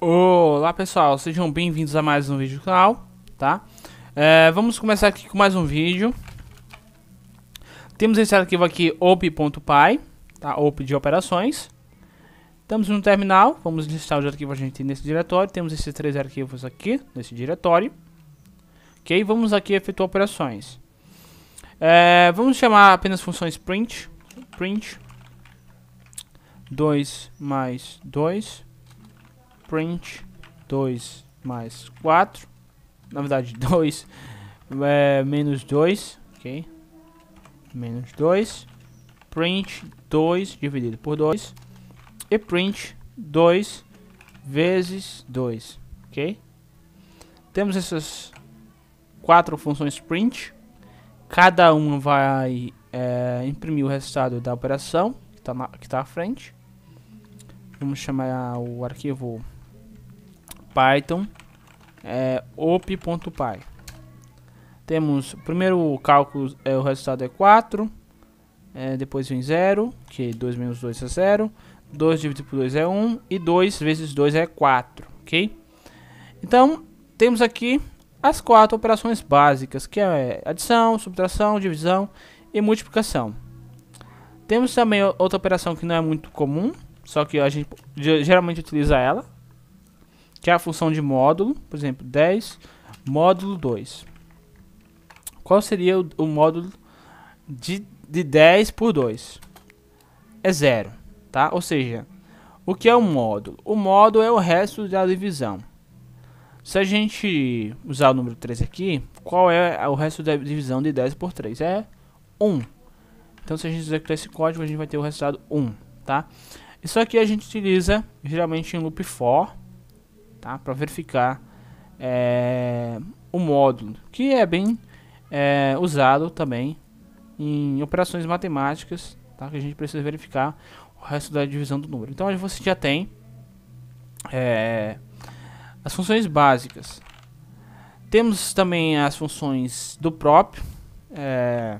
Olá pessoal, sejam bem-vindos a mais um vídeo do canal, tá? É, vamos começar aqui com mais um vídeo Temos esse arquivo aqui, op.py, tá? op de operações Estamos no terminal, vamos listar os arquivos a gente nesse diretório Temos esses três arquivos aqui, nesse diretório Ok, vamos aqui efetuar operações é, Vamos chamar apenas funções print Print 2 mais 2 print 2 mais 4. Na verdade, 2 é, menos 2, ok? Menos 2. Print 2 dividido por 2. E print 2 vezes 2, ok? Temos essas quatro funções print. Cada uma vai é, imprimir o resultado da operação que está tá à frente. Vamos chamar o arquivo Python é, op.py. Temos primeiro o cálculo, é, o resultado é 4, é, depois vem 0, que 2 menos 2 é 0, 2 dividido por 2 é 1 e 2 vezes 2 é 4, ok? Então, temos aqui as quatro operações básicas, que é adição, subtração, divisão e multiplicação. Temos também outra operação que não é muito comum, só que a gente geralmente utiliza ela, que é a função de módulo, por exemplo, 10 módulo 2. Qual seria o, o módulo de, de 10 por 2? É zero, tá? Ou seja, o que é o módulo? O módulo é o resto da divisão. Se a gente usar o número 3 aqui, qual é o resto da divisão de 10 por 3? É 1. Então, se a gente executar esse código, a gente vai ter o resultado 1, tá? Isso aqui a gente utiliza geralmente em loop for, tá? para verificar é, o módulo, que é bem é, usado também em operações matemáticas, tá? que a gente precisa verificar o resto da divisão do número. Então você já tem é, as funções básicas. Temos também as funções do próprio, é,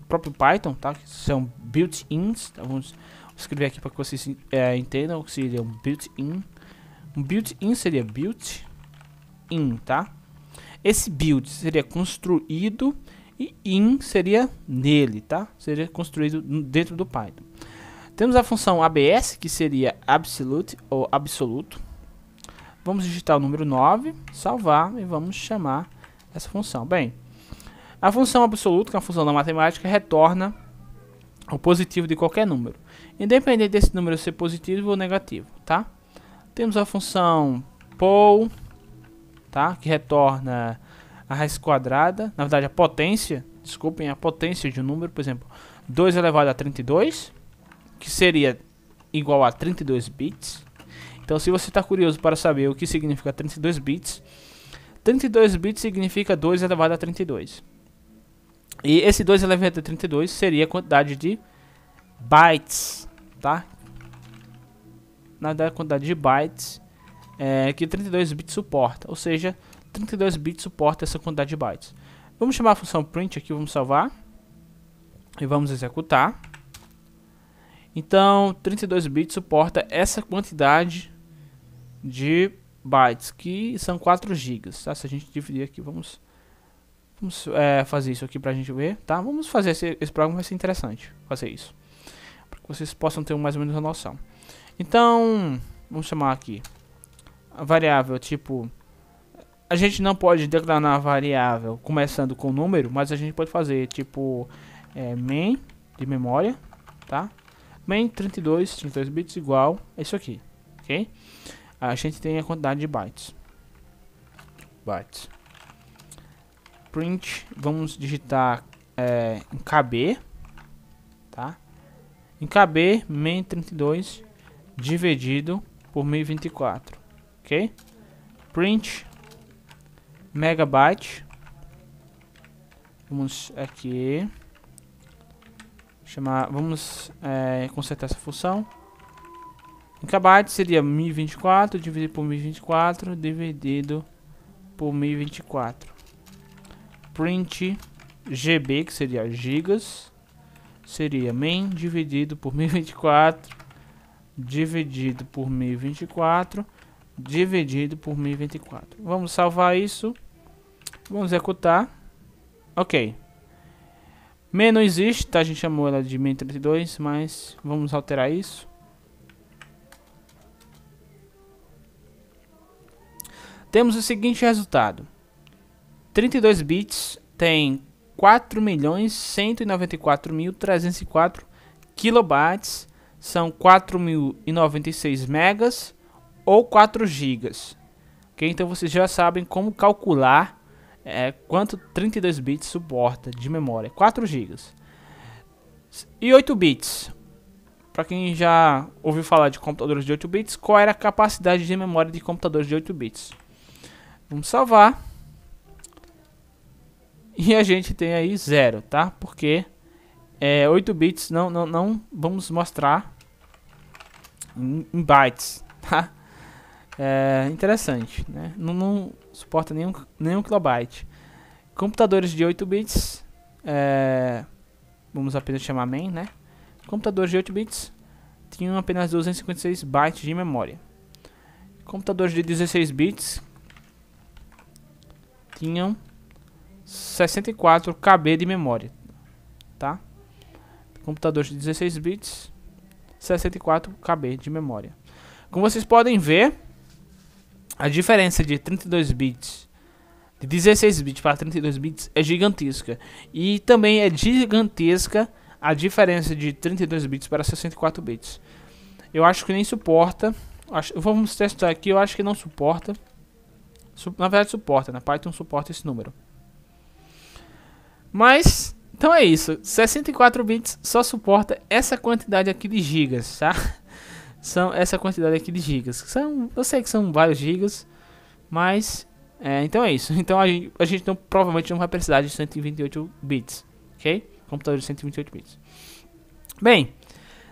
do próprio Python, tá? que são built-ins. Tá? Vamos escrever aqui para que vocês é, entendam o que seria um built-in. Built-in seria built-in, tá? Esse build seria construído e in seria nele, tá? Seria construído dentro do Python. Temos a função abs, que seria absolute ou absoluto. Vamos digitar o número 9, salvar e vamos chamar essa função. Bem, a função absoluta, que é uma função da matemática, retorna o positivo de qualquer número. Independente desse número ser positivo ou negativo, tá? Temos a função pou, tá? Que retorna a raiz quadrada, na verdade a potência, desculpem, a potência de um número, por exemplo, 2 elevado a 32, que seria igual a 32 bits. Então, se você está curioso para saber o que significa 32 bits, 32 bits significa 2 elevado a 32. E esse 2 elevado a 32 seria a quantidade de bytes, tá? na quantidade de bytes é, que 32 bits suporta, ou seja, 32 bits suporta essa quantidade de bytes. Vamos chamar a função print aqui, vamos salvar e vamos executar. Então, 32 bits suporta essa quantidade de bytes, que são 4 gigas. Tá? Se a gente dividir aqui, vamos, vamos é, fazer isso aqui para a gente ver. Tá? Vamos fazer esse, esse programa, vai ser interessante fazer isso. Para que vocês possam ter mais ou menos a noção. Então, vamos chamar aqui. A variável tipo... A gente não pode declarar a variável começando com o número, mas a gente pode fazer tipo... É, main de memória, tá? Main 32, 32 bits igual a isso aqui, ok? A gente tem a quantidade de bytes. Bytes. Print, vamos digitar é, em KB, tá? Em KB, main 32 dividido por 1024, ok? Print megabyte. Vamos aqui chamar, vamos é, consertar essa função. Megabyte seria 1024 dividido por 1024 dividido por 1024. Print GB, que seria gigas, seria main dividido por 1024 dividido por 1024 dividido por 1024. Vamos salvar isso. Vamos executar. Ok. Menos existe, tá? A gente chamou ela de 1032, mas vamos alterar isso. Temos o seguinte resultado. 32 bits tem 4.194.304 kilobytes são 4.096 megas ou 4 gigas. Okay? Então vocês já sabem como calcular é, quanto 32 bits suporta de memória, 4 gigas. E 8 bits. Para quem já ouviu falar de computadores de 8 bits, qual era a capacidade de memória de computadores de 8 bits? Vamos salvar. E a gente tem aí zero, tá? Porque é, 8 bits não, não, não vamos mostrar em, bytes, tá? É interessante, né? Não, não suporta nenhum, nenhum kilobyte. Computadores de 8 bits, é, vamos apenas chamar main, né? Computadores de 8 bits tinham apenas 256 bytes de memória. Computadores de 16 bits tinham 64 KB de memória, tá? Computadores de 16 bits 64 KB de memória. Como vocês podem ver, a diferença de 32 bits de 16 bits para 32 bits é gigantesca. E também é gigantesca a diferença de 32 bits para 64 bits. Eu acho que nem suporta. Acho, vamos testar aqui, eu acho que não suporta. Su, na verdade suporta, na né? Python suporta esse número. Mas então é isso, 64 bits só suporta essa quantidade aqui de gigas, tá? São essa quantidade aqui de gigas. São, eu sei que são vários gigas, mas é, então é isso. Então a gente, a gente não, provavelmente não vai precisar de 128 bits, ok? Computador de 128 bits. Bem,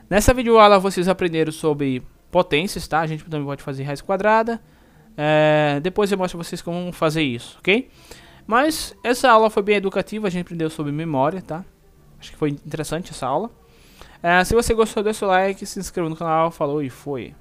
nessa videoaula vocês aprenderam sobre potências, tá? A gente também pode fazer raiz quadrada. É, depois eu mostro pra vocês como fazer isso, ok? Mas essa aula foi bem educativa, a gente aprendeu sobre memória, tá? Acho que foi interessante essa aula. É, se você gostou, deixa o like, se inscreva no canal, falou e foi.